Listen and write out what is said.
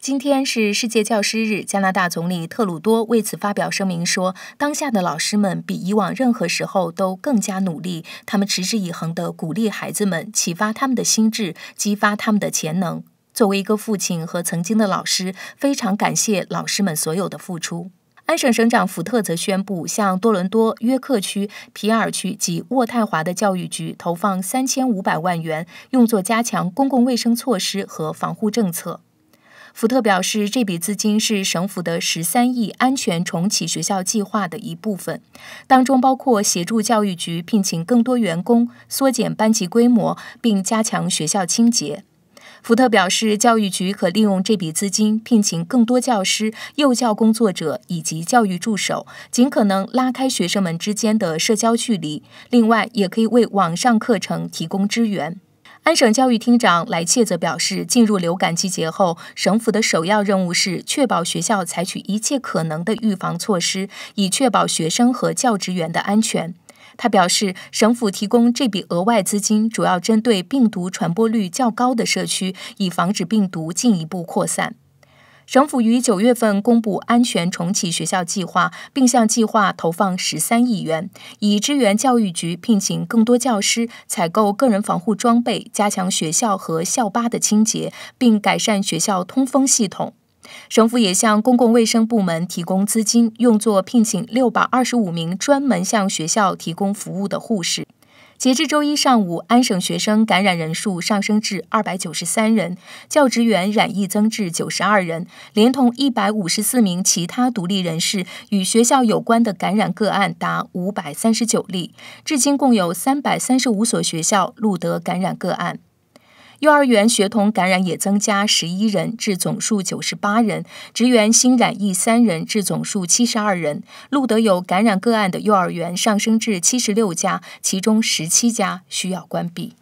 今天是世界教师日，加拿大总理特鲁多为此发表声明说：“当下的老师们比以往任何时候都更加努力，他们持之以恒地鼓励孩子们，启发他们的心智，激发他们的潜能。”作为一个父亲和曾经的老师，非常感谢老师们所有的付出。安省省长福特则宣布，向多伦多、约克区、皮尔区及渥太华的教育局投放三千五百万元，用作加强公共卫生措施和防护政策。福特表示，这笔资金是省府的十三亿安全重启学校计划的一部分，当中包括协助教育局聘请更多员工、缩减班级规模，并加强学校清洁。福特表示，教育局可利用这笔资金聘请更多教师、幼教工作者以及教育助手，尽可能拉开学生们之间的社交距离。另外，也可以为网上课程提供支援。安省教育厅长莱切则表示，进入流感季节后，省府的首要任务是确保学校采取一切可能的预防措施，以确保学生和教职员的安全。他表示，省府提供这笔额外资金，主要针对病毒传播率较高的社区，以防止病毒进一步扩散。省府于九月份公布安全重启学校计划，并向计划投放十三亿元，以支援教育局聘请更多教师、采购个人防护装备、加强学校和校巴的清洁，并改善学校通风系统。省府也向公共卫生部门提供资金，用作聘请六百二十五名专门向学校提供服务的护士。截至周一上午，安省学生感染人数上升至二百九十三人，教职员染疫增至九十二人，连同一百五十四名其他独立人士，与学校有关的感染个案达五百三十九例。至今共有三百三十五所学校录得感染个案。幼儿园学童感染也增加十一人，至总数九十八人；职员新染疫三人，至总数七十二人。录得有感染个案的幼儿园上升至七十六家，其中十七家需要关闭。